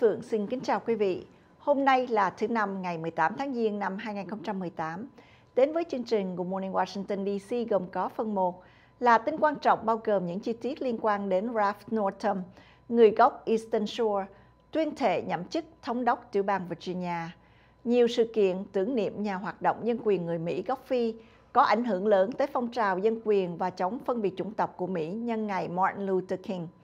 Phượng xin kính chào quý vị. Hôm nay là thứ năm ngày 18 tháng Giêng năm 2018. Đến với chương trình Good Morning Washington DC gồm có phần 1 là tin quan trọng bao gồm những chi tiết liên quan đến Ralph Northam, người gốc Eastern Shore, tuyên thệ nhậm chức thống đốc tiểu bang Virginia. Nhiều sự kiện tưởng niệm nhà hoạt động nhân quyền người Mỹ gốc Phi có ảnh hưởng lớn tới phong trào dân quyền và chống phân biệt chủng tộc của Mỹ nhân ngày Martin Luther King –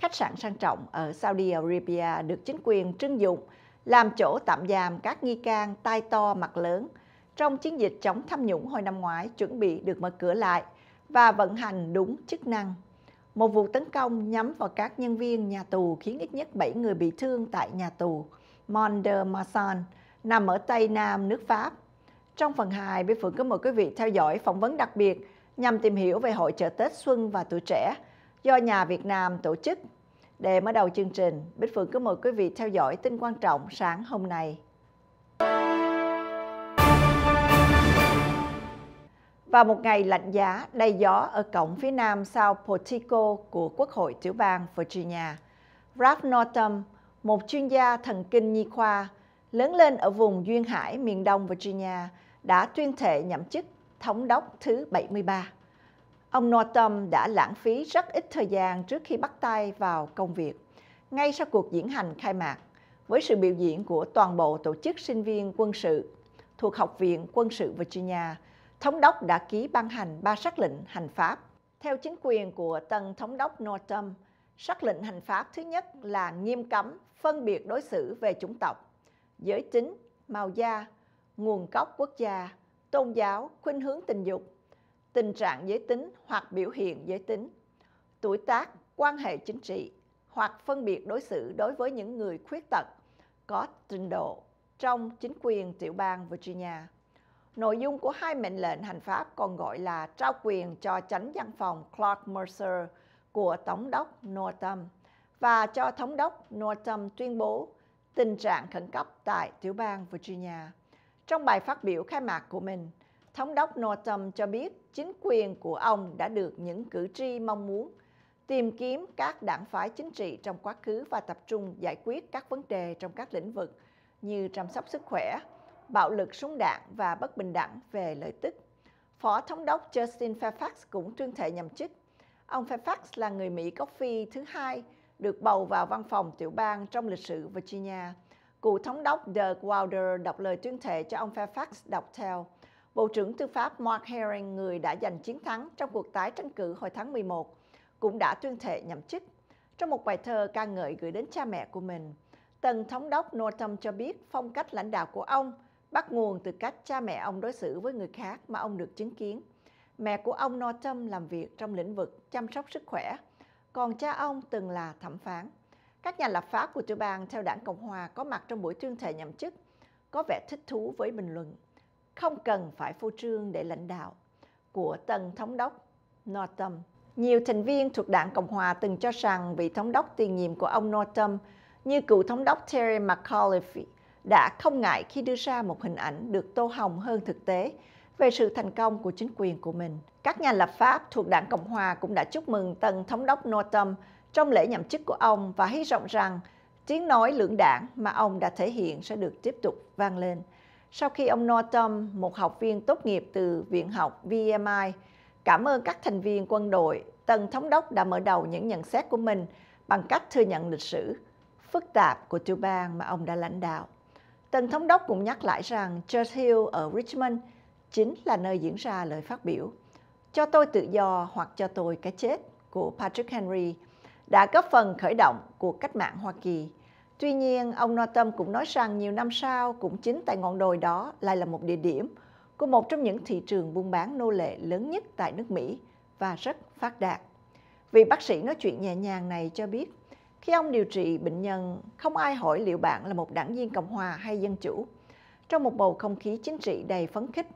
khách sạn sang trọng ở Saudi Arabia được chính quyền trưng dụng làm chỗ tạm giam các nghi can tai to mặt lớn trong chiến dịch chống tham nhũng hồi năm ngoái chuẩn bị được mở cửa lại và vận hành đúng chức năng. Một vụ tấn công nhắm vào các nhân viên nhà tù khiến ít nhất 7 người bị thương tại nhà tù Mont de Marsan nằm ở Tây Nam nước Pháp. Trong phần 2, Bí Phượng có mời quý vị theo dõi phỏng vấn đặc biệt nhằm tìm hiểu về hội chợ Tết Xuân và tuổi trẻ – do nhà Việt Nam tổ chức. Để mở đầu chương trình, Bích Phượng kính mời quý vị theo dõi tin quan trọng sáng hôm nay. Và một ngày lạnh giá đầy gió ở cổng phía nam Sao Portico của Quốc hội tiểu bang Virginia. Ralph Northam, một chuyên gia thần kinh nhi khoa, lớn lên ở vùng duyên hải miền đông Virginia, đã tuyên thệ nhậm chức thống đốc thứ 73. Ông Northam đã lãng phí rất ít thời gian trước khi bắt tay vào công việc. Ngay sau cuộc diễn hành khai mạc, với sự biểu diễn của toàn bộ tổ chức sinh viên quân sự thuộc Học viện Quân sự Virginia, Thống đốc đã ký ban hành ba sắc lệnh hành pháp. Theo chính quyền của tân Thống đốc Northam, sắc lệnh hành pháp thứ nhất là nghiêm cấm phân biệt đối xử về chủng tộc, giới tính, màu da, nguồn gốc quốc gia, tôn giáo, khuynh hướng tình dục, tình trạng giới tính hoặc biểu hiện giới tính, tuổi tác, quan hệ chính trị hoặc phân biệt đối xử đối với những người khuyết tật có trình độ trong chính quyền tiểu bang Virginia. Nội dung của hai mệnh lệnh hành pháp còn gọi là trao quyền cho chánh văn phòng Clark Mercer của Tổng đốc Northam và cho Thống đốc Northam tuyên bố tình trạng khẩn cấp tại tiểu bang Virginia. Trong bài phát biểu khai mạc của mình, Thống đốc Northam cho biết chính quyền của ông đã được những cử tri mong muốn tìm kiếm các đảng phái chính trị trong quá khứ và tập trung giải quyết các vấn đề trong các lĩnh vực như chăm sóc sức khỏe, bạo lực súng đạn và bất bình đẳng về lợi tức. Phó thống đốc Justin Fairfax cũng tuyên thệ nhậm chức. Ông Fairfax là người Mỹ gốc Phi thứ hai được bầu vào văn phòng tiểu bang trong lịch sử Virginia. Cựu thống đốc Doug Wilder đọc lời tuyên thệ cho ông Fairfax đọc theo. Bộ trưởng Tư pháp Mark Herring, người đã giành chiến thắng trong cuộc tái tranh cử hồi tháng 11, cũng đã tuyên thệ nhậm chức. Trong một bài thơ ca ngợi gửi đến cha mẹ của mình, Tần Thống đốc Northam cho biết phong cách lãnh đạo của ông bắt nguồn từ cách cha mẹ ông đối xử với người khác mà ông được chứng kiến. Mẹ của ông Northam làm việc trong lĩnh vực chăm sóc sức khỏe, còn cha ông từng là thẩm phán. Các nhà lập pháp của tiểu bang theo đảng Cộng Hòa có mặt trong buổi tuyên thệ nhậm chức, có vẻ thích thú với bình luận không cần phải phô trương để lãnh đạo của tân thống đốc Northam. Nhiều thành viên thuộc đảng Cộng hòa từng cho rằng vị thống đốc tiền nhiệm của ông Northam như cựu thống đốc Terry McAuliffe đã không ngại khi đưa ra một hình ảnh được tô hồng hơn thực tế về sự thành công của chính quyền của mình. Các nhà lập pháp thuộc đảng Cộng hòa cũng đã chúc mừng tân thống đốc Northam trong lễ nhậm chức của ông và hy vọng rằng tiếng nói lưỡng đảng mà ông đã thể hiện sẽ được tiếp tục vang lên sau khi ông Norton, một học viên tốt nghiệp từ Viện học VMI, cảm ơn các thành viên quân đội, Tân Thống đốc đã mở đầu những nhận xét của mình bằng cách thừa nhận lịch sử phức tạp của tiểu bang mà ông đã lãnh đạo. Tân Thống đốc cũng nhắc lại rằng Churchill ở Richmond chính là nơi diễn ra lời phát biểu Cho tôi tự do hoặc cho tôi cái chết của Patrick Henry đã góp phần khởi động cuộc cách mạng Hoa Kỳ Tuy nhiên, ông Northam cũng nói rằng nhiều năm sau cũng chính tại ngọn đồi đó lại là một địa điểm của một trong những thị trường buôn bán nô lệ lớn nhất tại nước Mỹ và rất phát đạt. Vị bác sĩ nói chuyện nhẹ nhàng này cho biết, khi ông điều trị bệnh nhân, không ai hỏi liệu bạn là một đảng viên Cộng hòa hay Dân chủ. Trong một bầu không khí chính trị đầy phấn khích,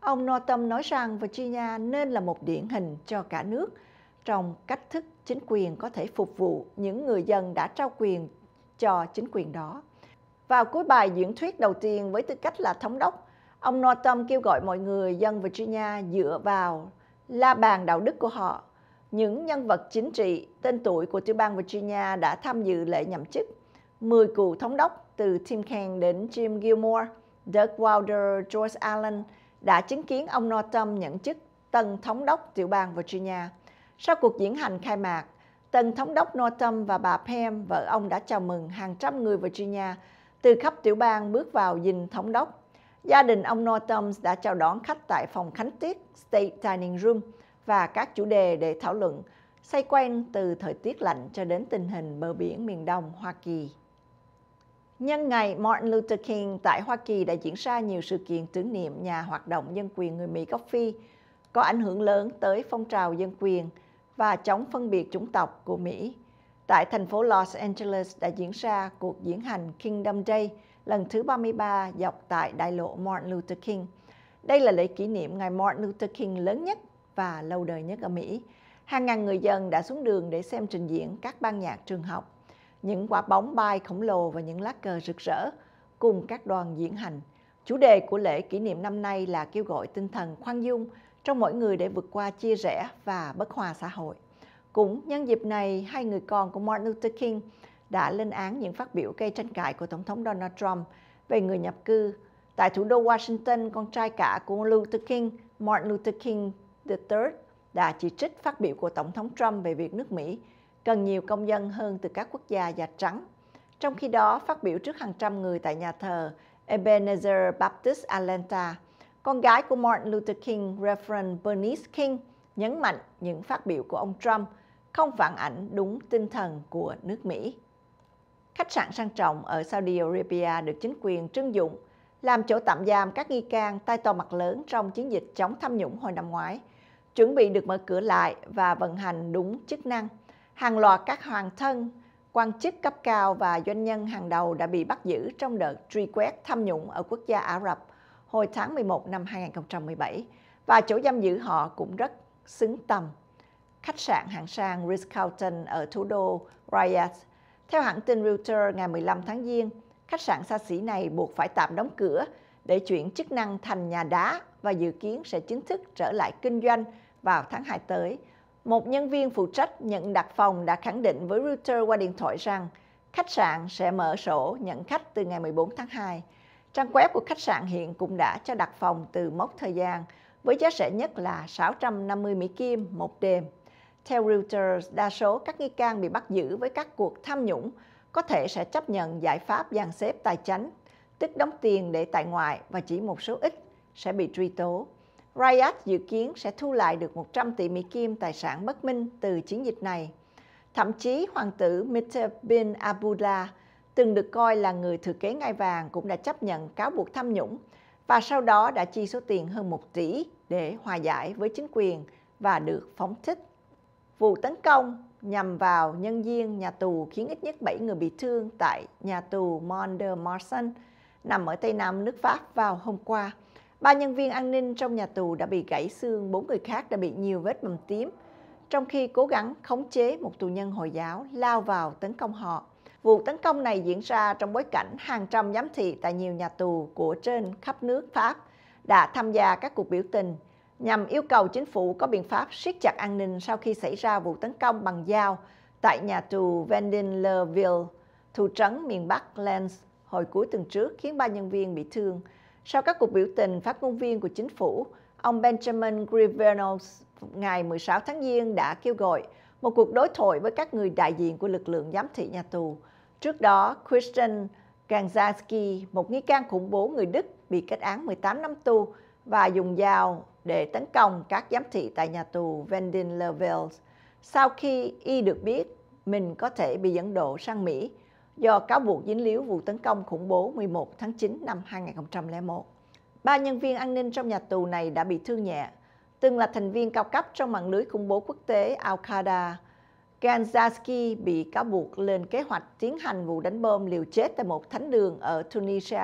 ông Northam nói rằng Virginia nên là một điển hình cho cả nước trong cách thức chính quyền có thể phục vụ những người dân đã trao quyền cho chính quyền đó. Vào cuối bài diễn thuyết đầu tiên với tư cách là thống đốc, ông Northam kêu gọi mọi người dân Virginia dựa vào la bàn đạo đức của họ. Những nhân vật chính trị tên tuổi của tiểu bang Virginia đã tham dự lễ nhậm chức. 10 cựu thống đốc từ Tim Kaine đến Jim Gilmore, Doug Wilder, George Allen đã chứng kiến ông Northam nhận chức tân thống đốc tiểu bang Virginia. Sau cuộc diễn hành khai mạc, Tân thống đốc Northam và bà Pam, vợ ông đã chào mừng hàng trăm người Virginia từ khắp tiểu bang bước vào dinh thống đốc. Gia đình ông Northam đã chào đón khách tại phòng khánh tiết State Dining Room và các chủ đề để thảo luận, xoay quanh từ thời tiết lạnh cho đến tình hình bờ biển miền đông Hoa Kỳ. Nhân ngày Martin Luther King tại Hoa Kỳ đã diễn ra nhiều sự kiện tưởng niệm nhà hoạt động dân quyền người Mỹ gốc Phi, có ảnh hưởng lớn tới phong trào dân quyền – và chống phân biệt chủng tộc của Mỹ. Tại thành phố Los Angeles đã diễn ra cuộc diễn hành Kingdom Day lần thứ 33 dọc tại đại lộ Martin Luther King. Đây là lễ kỷ niệm ngày Martin Luther King lớn nhất và lâu đời nhất ở Mỹ. Hàng ngàn người dân đã xuống đường để xem trình diễn các ban nhạc trường học, những quả bóng bay khổng lồ và những lá cờ rực rỡ cùng các đoàn diễn hành. Chủ đề của lễ kỷ niệm năm nay là kêu gọi tinh thần khoan dung trong mỗi người để vượt qua chia rẽ và bất hòa xã hội. Cũng nhân dịp này, hai người con của Martin Luther King đã lên án những phát biểu gây tranh cãi của Tổng thống Donald Trump về người nhập cư. Tại thủ đô Washington, con trai cả của Luther King, Martin Luther King III, đã chỉ trích phát biểu của Tổng thống Trump về việc nước Mỹ cần nhiều công dân hơn từ các quốc gia da trắng. Trong khi đó, phát biểu trước hàng trăm người tại nhà thờ Ebenezer Baptist Atlanta – con gái của Martin Luther King, Reverend Bernice King, nhấn mạnh những phát biểu của ông Trump không phản ảnh đúng tinh thần của nước Mỹ. Khách sạn sang trọng ở Saudi Arabia được chính quyền trưng dụng làm chỗ tạm giam các nghi can tay to mặt lớn trong chiến dịch chống tham nhũng hồi năm ngoái, chuẩn bị được mở cửa lại và vận hành đúng chức năng. Hàng loạt các hoàng thân, quan chức cấp cao và doanh nhân hàng đầu đã bị bắt giữ trong đợt truy quét tham nhũng ở quốc gia Ả Rập hồi tháng 11 năm 2017 và chỗ giam giữ họ cũng rất xứng tầm. Khách sạn hạng sang Ritz-Carlton ở thủ đô Riyadh. Theo hãng tin Reuters ngày 15 tháng Giêng, khách sạn xa xỉ này buộc phải tạm đóng cửa để chuyển chức năng thành nhà đá và dự kiến sẽ chính thức trở lại kinh doanh vào tháng 2 tới. Một nhân viên phụ trách nhận đặt phòng đã khẳng định với Reuters qua điện thoại rằng khách sạn sẽ mở sổ nhận khách từ ngày 14 tháng 2. Trang web của khách sạn hiện cũng đã cho đặt phòng từ mốc thời gian với giá rẻ nhất là 650 Mỹ Kim một đêm. Theo Reuters, đa số các nghi can bị bắt giữ với các cuộc tham nhũng có thể sẽ chấp nhận giải pháp dàn xếp tài chánh, tức đóng tiền để tại ngoại và chỉ một số ít sẽ bị truy tố. Riot dự kiến sẽ thu lại được 100 tỷ Mỹ Kim tài sản bất minh từ chiến dịch này. Thậm chí hoàng tử Mithib bin Abdullah từng được coi là người thừa kế ngai vàng cũng đã chấp nhận cáo buộc tham nhũng và sau đó đã chi số tiền hơn 1 tỷ để hòa giải với chính quyền và được phóng thích. Vụ tấn công nhằm vào nhân viên nhà tù khiến ít nhất 7 người bị thương tại nhà tù Mont-de-Marsan nằm ở Tây Nam nước Pháp vào hôm qua. Ba nhân viên an ninh trong nhà tù đã bị gãy xương, bốn người khác đã bị nhiều vết bầm tím, trong khi cố gắng khống chế một tù nhân Hồi giáo lao vào tấn công họ. Vụ tấn công này diễn ra trong bối cảnh hàng trăm giám thị tại nhiều nhà tù của trên khắp nước Pháp đã tham gia các cuộc biểu tình nhằm yêu cầu chính phủ có biện pháp siết chặt an ninh sau khi xảy ra vụ tấn công bằng dao tại nhà tù Vendin-le-Ville, thủ trấn miền Bắc Lens hồi cuối tuần trước khiến ba nhân viên bị thương. Sau các cuộc biểu tình, phát ngôn viên của chính phủ, ông Benjamin Grivenos ngày 16 tháng Giêng đã kêu gọi một cuộc đối thoại với các người đại diện của lực lượng giám thị nhà tù Trước đó, Christian Ganzanski, một nghi can khủng bố người Đức, bị kết án 18 năm tù và dùng dao để tấn công các giám thị tại nhà tù Vendin Levels Sau khi y được biết mình có thể bị dẫn độ sang Mỹ do cáo buộc dính líu vụ tấn công khủng bố 11 tháng 9 năm 2001. Ba nhân viên an ninh trong nhà tù này đã bị thương nhẹ, từng là thành viên cao cấp trong mạng lưới khủng bố quốc tế Al-Qaeda Ganzasky bị cáo buộc lên kế hoạch tiến hành vụ đánh bom liều chết tại một thánh đường ở Tunisia,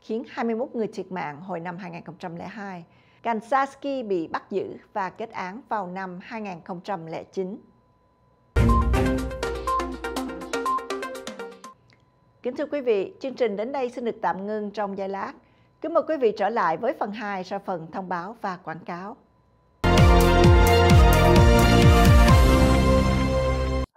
khiến 21 người thiệt mạng hồi năm 2002. Ganzasky bị bắt giữ và kết án vào năm 2009. Kính thưa quý vị, chương trình đến đây xin được tạm ngưng trong giây lát. Kính mời quý vị trở lại với phần 2 sau phần thông báo và quảng cáo.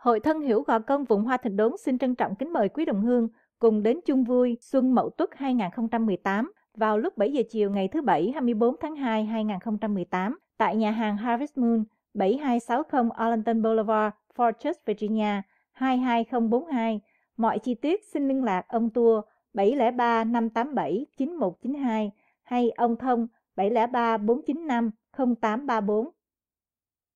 Hội Thân Hiểu Gò Công vùng Hoa Thịnh Đốn xin trân trọng kính mời quý đồng hương cùng đến chung vui Xuân Mậu Tuất 2018 vào lúc 7 giờ chiều ngày thứ Bảy 24 tháng 2 2018 tại nhà hàng Harvest Moon 7260 Arlington Boulevard, Fortress, Virginia 22042. Mọi chi tiết xin liên lạc ông Tua 703 587 9192 hay ông Thông 703 495 0834